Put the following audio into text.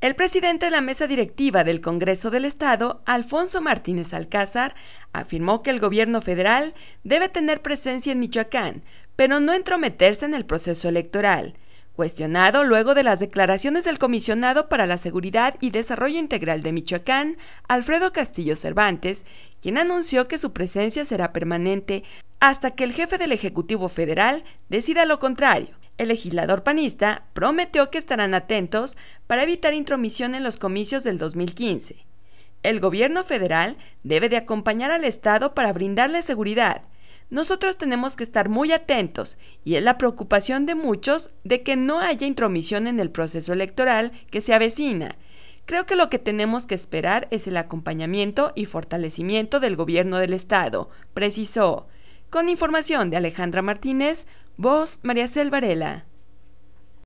El presidente de la mesa directiva del Congreso del Estado, Alfonso Martínez Alcázar, afirmó que el gobierno federal debe tener presencia en Michoacán, pero no entrometerse en el proceso electoral. Cuestionado luego de las declaraciones del comisionado para la Seguridad y Desarrollo Integral de Michoacán, Alfredo Castillo Cervantes, quien anunció que su presencia será permanente hasta que el jefe del Ejecutivo Federal decida lo contrario. El legislador panista prometió que estarán atentos para evitar intromisión en los comicios del 2015. El gobierno federal debe de acompañar al Estado para brindarle seguridad. Nosotros tenemos que estar muy atentos y es la preocupación de muchos de que no haya intromisión en el proceso electoral que se avecina. Creo que lo que tenemos que esperar es el acompañamiento y fortalecimiento del gobierno del Estado, precisó. Con información de Alejandra Martínez, voz María Cel Varela.